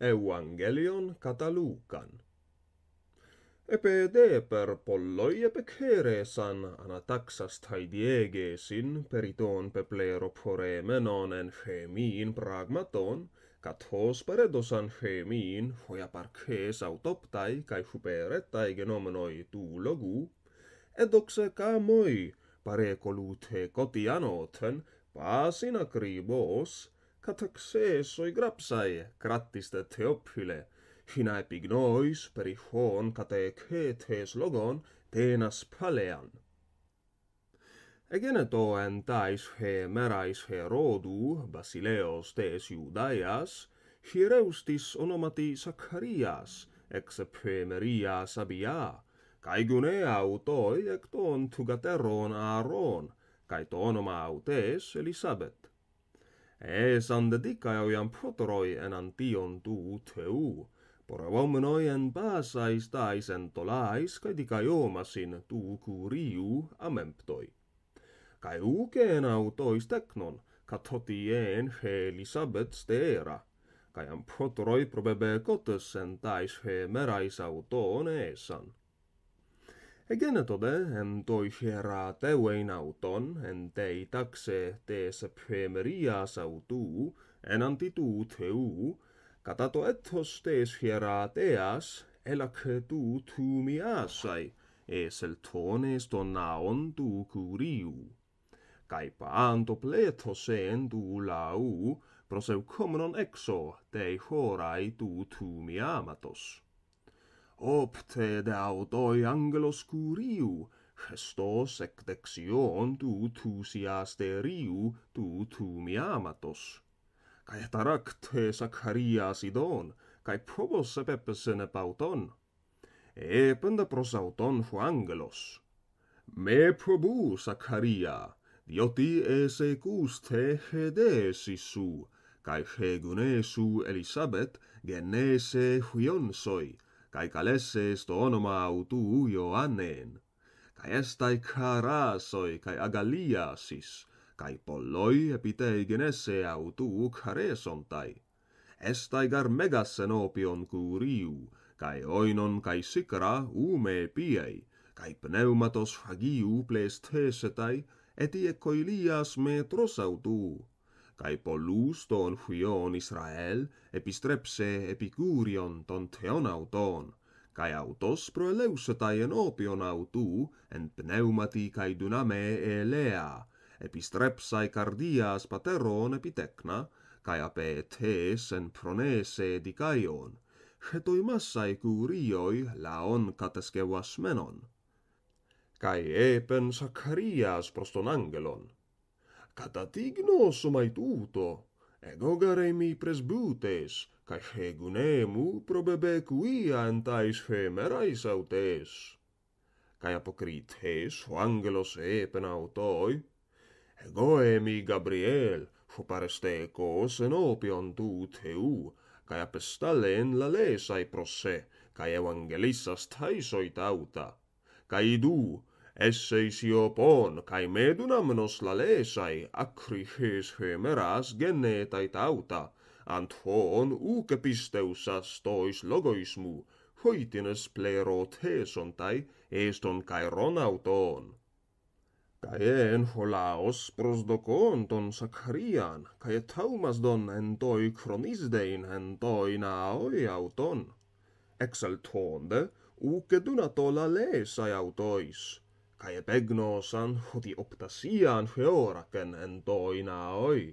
evangelion kata lukan. per polloi e keresan ana taxast hai diegesin periton peplero pfore menon en femiin pragmaton, kat hos peredosan femiin foia parkes autoptai kai huperetai genomenoi tu logu, edokse ka moi pare kolute Pasina kribos katakse so igapsai kratistet heophyle hina epignois periphon katekh etes logon tenas palean. agan to en tais hemerais he rodou basileos tes iudaias hireustis onomatis Sacarias, ex peria sabia kai gune autoi ecton ton thugateron aron kai ton oma autes elisabet es an dedica iam protoroi en antion tu teu, por eo en basais tais en tolais, cae dicae tu curiu amemptoi. Cae ucen autois tecnon, ca toti en he Elisabeth steera, cae am protoroi probebe cotes en he merais autone esan. Egen tode, obe, en tois era auton, en tei takse tees pfemerias autu, en antitu teu, katato ethos tees era teas, elak tu tu asai, esel tones ton naon tu kuriu. Kai pa anto pleto tu lau, proseu komnon exo, tei horai tu tumiamatos. amatos opte de autoi angelos curiu, gestos ec dexion tu tusias de tu tu mi amatos. Cae taracte sacarias idon, cae probos se epauton. in Epende pros auton fu angelos. Me probu, sacaria, dioti ese custe hedesi su, cae hegunesu Elisabet genese fion soi, kai kalesse sto onoma autou uio annen kai estai karasoi kai agaliasis kai polloi epitei genesse autou caresontai, estai gar megas enopion kouriu kai oinon kai sikra u piei kai pneumatos hagiu plestesetai eti koilias metros autou kai polus ton huion Israel epistrepse epicurion ton theon auton kai autos pro eleus en opion autu, en pneumati kai duname elea epistrepsai cardias pateron epitecna kai ape tes en pronese di kaion cheto curioi laon kateskeuas menon kai epen sacharias proston angelon catatigno sum ait uto, ego nogare mi presbutes, cae fegun emu probebe quia entais femerais autes. Cae apocrites, o angelos epen autoi, et Gabriel, fo pareste ecos en opion tu teu, cae apestalen la lesai prosse, cae evangelisas taisoit auta, cae du, esseis iopon, cae medunam nos lalesai, acrihes hemeras genetai tauta, ant hon pisteus episteus astois logoismu, hoitines plero tesontai eston caironauton. Caen holaos prosdocon ton Sacharian, cae taumas don en toi chronisdein en toi naoi auton. Exaltonde, uc dunatola la lesai autois, kai epegnosan hudi octasian feoraken en toina oi,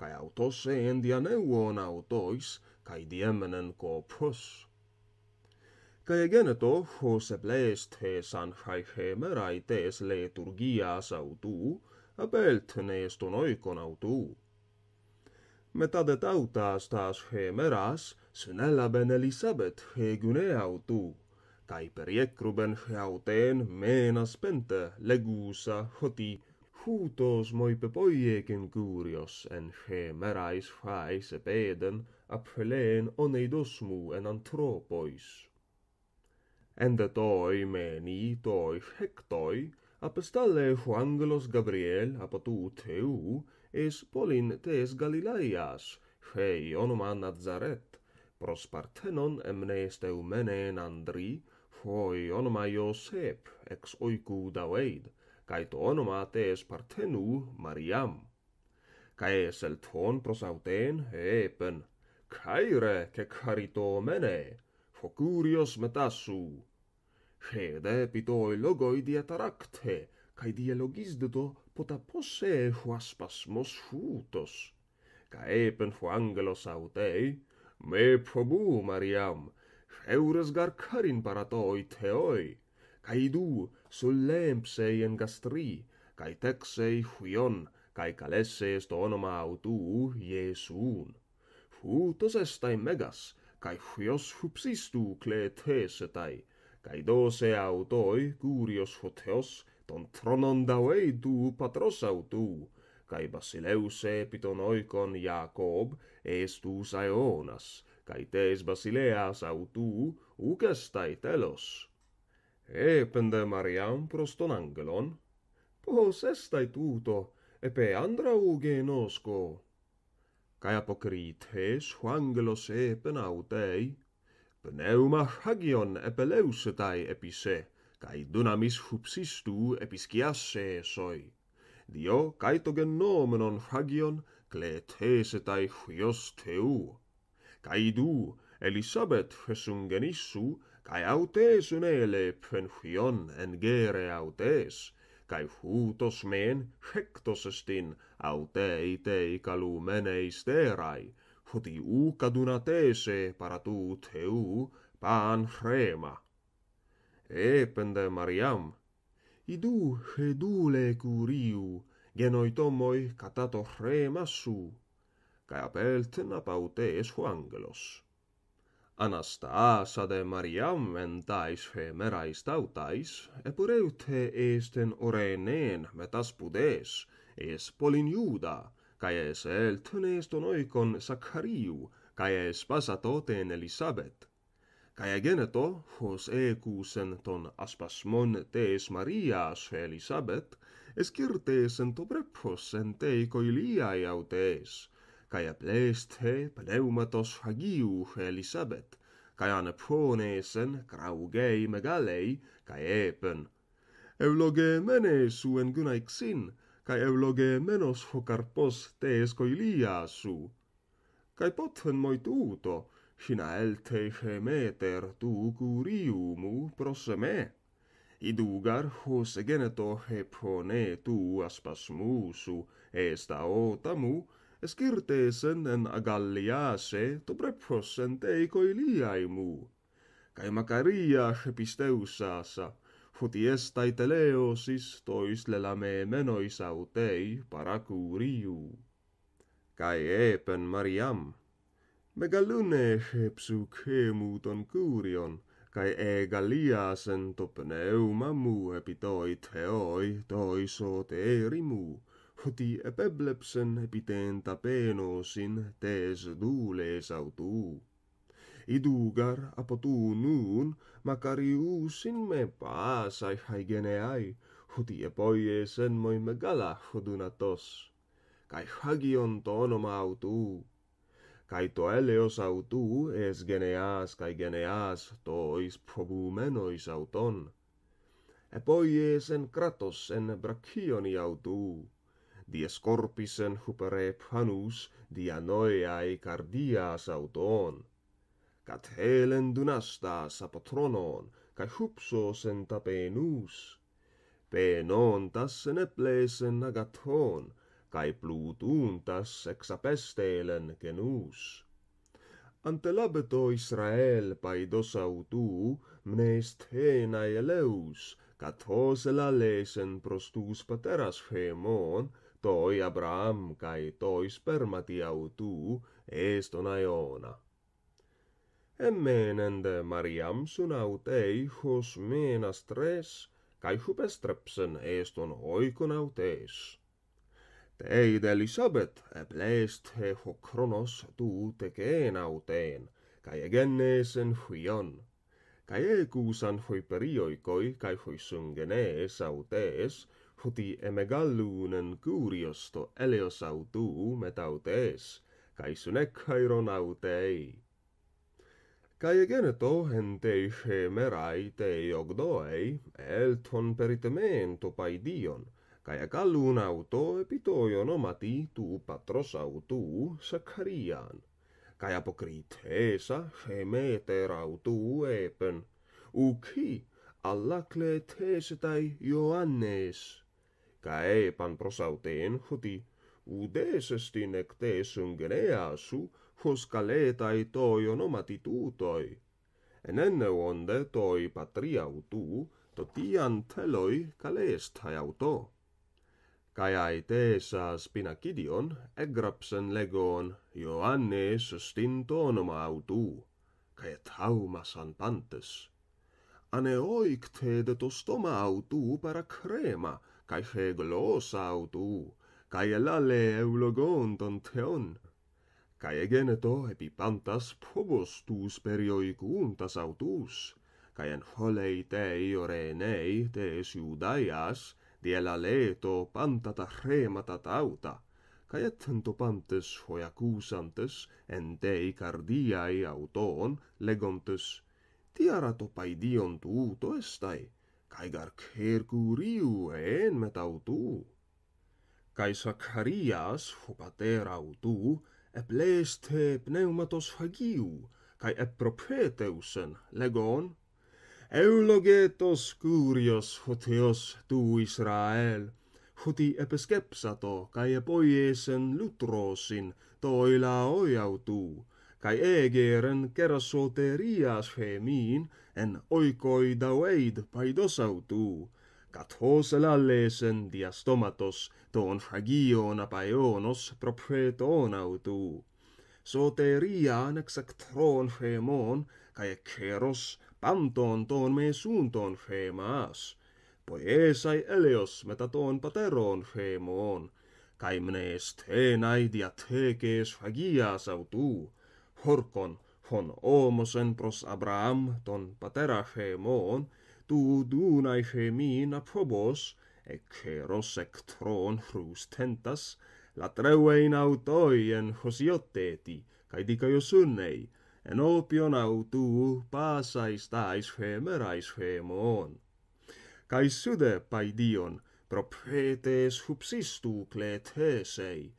kai autos e dia neuon autois, kai diemenen kopus. Kai geneto, ho se blest he san hae he merai tees leeturgias autu, apelt ne esto noikon autu. Meta det autas taas he meras, tai per iecruben hauten menas pente legusa hoti hutos moi pepoie ken curios en he merais fais epeden ap helen oneidos mu en antropois. Enda toi meni toi hectoi ap stalle Gabriel ap teu es polin tes Galilaeas hei onoman Nazaret pros Parthenon emnes teumenen Andri foi onoma Iosep ex oicu Dawaid, cae to onoma te espartenu Mariam. Cae selton prosauten epen, caire ce carito mene, focurios metassu. de pitoi logoi di ataracte, cae di elogisdeto pota posse fuaspas mos futos. Cae pen fuangelo sautei, me probu Mariam, eures gar carin paratoi teoi, cae idu sullempsei en gastri, cae texei huion, cae calesse est onoma autu estai megas, cae huios hupsistu cletes etai, cae dose autoi curios hoteos, ton tronon davei du patros autu, cae basileuse epiton oikon estus est aeonas, kai tes basileas autu ukas tai telos e pende mariam proston angelon pos estai tuto epe andra uge nosco kai apokrites huangelos epen autei pneuma hagion epeleus tai epise kai dunamis hupsistu episkiasse soi dio kai to genomenon hagion kletes tai huios teu caidu Elisabeth fesungenissu, kai autes un ele penfion en gere autes, kai futos men fectos estin aute itei calumeneis terai, futi uca dunatese paratu teu pan frema. Epende Mariam, idu hedule curiu, genoitomoi catato frema su, cae apelt in apaute es huangelos. Anastasa de Mariam ventais femerais tautais, epureute eut est in orenen metas pudes, es polin juda, cae es elt in est oicon cae es basatote in Elisabet, Cae geneto, hos ecusen ton aspasmon tees Marias Elisabet, es to brepos en teico Iliae autes, kai apleste he pneumatos hagiu Elisabet, kai an ponesen kraugei megalei, kai epen. Euloge mene su en guna iksin, kai euloge menos ho te eskoilia su. Kai pothen moit uuto, sina elte he tu curiumu proseme. Idugar, hos I dugar tu aspas musu, esta ota escirtesen en agalliase to breakfast coeliae mu kai macaria episteusasa foti esta teleos tois le la autei para curiu kai e pen mariam megalune psukemu ton curion kai e gallia sento pneuma mu epitoi teoi toi so mu, rimu uti epeblepsen epitenta penosin tes dules autu. Idugar apotu nun macarius in me pasai haigeneai, uti epoies moi megala hodunatos, cae hagion tonom autu. Cae to eleos autu es geneas cae geneas tois povumenois auton. Epoies kratos en brachioni autu dies corpisen hupere phanus dia noiae cardias auton. Cat helen dunastas apotronon patronon, cae hupsos enta penus. Penontas neplesen agaton, cae plutuntas ex apestelen genus. Antelabeto Israel paidos autu, mnes henae eleus, cat hos elalesen prostus pateras femon, toi Abraham kai toi Spermati autu, eston aiona. Emmenen de Mariam sunaut ei hos mena stres, kai hupestrepsen eston oikonautees. Teid Elisabet eblest heho kronos tu tekeenauteen, kai egenneesen huion. Kai ekuusan hoi perioikoi, kai hoi sungenees autees, hoti e megalluunen kuuriosto elios metautees, kai sune kairon autei. Kai egene tohen tei shemerai tei ogdoei, elton on topai dion, kai egalluun auto epitoion omati tuu patros autuu kai apokriit eesa shemeter epen, eepen, uki, Alla kleet heesetai cae pan prosautein huti, udes est in ectes un genea su, fos toi onomati tutoi. En enne onde toi patria utu, Totian teloi calest auto. Cae aetesa spinacidion, egrapsen legon, Ioanne sustint onoma autu, cae taumas anpantes. Ane oicte de tostoma autu para crema, kai che glosa au tu kai ela eulogon ton kai egen epi pantas phobos tous perioi kuntas au tous kai en holei te iore nei te siudaias to pantata rematat tauta kai et tento pantes ho en te kardiai au toon legontes Tiara topaidion tuuto estai, caigar cer curiu en met autu. Cae sacarias pater autu, eb pneumatos fagiu, cae eb propeteusen legon, eulogetos curios futios tu Israel, futi eb kai cae eb lutrosin toila oi autu, kai egeren keras soterias femin en oikoi daweid paidos autu kat hos lallesen diastomatos ton fragion apaeonos propheton autu soteria nexaktron femon kai keros panton ton mesun ton femas poesai eleos metaton pateron femon kai mnes tenai diatheke sfagias autu horcon hon homos en pros Abraham ton patera femon tu dunai femin aprobos e eros ec tron hrus tentas la autoi en hosioteti cae dicaio sunnei en opion autu pasais tais femerais femon cae sude paidion propetes hupsistu cletesei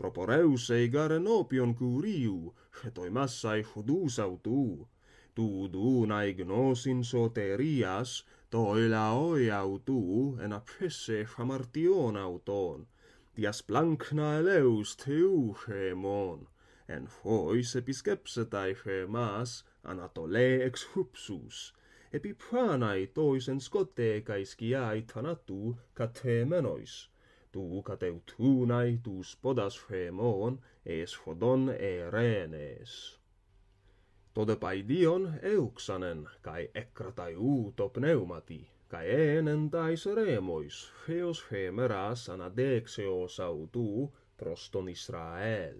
proporeus ei gare nopion curiu, et oi massai fudus autu. Tu dun aignosin soterias, toi la oi autu, en acesse famartion auton, dias plancna eleus teu femon, en fois episcepsetai anatole ex hupsus, epipanae tois en scotecae sciae tanatu cat tu cateutunae tu podas tu es e renes tode euxanen kai ekratai uto pneumati kai enen tai seremois feos femeras anadexeos autou pros ton israel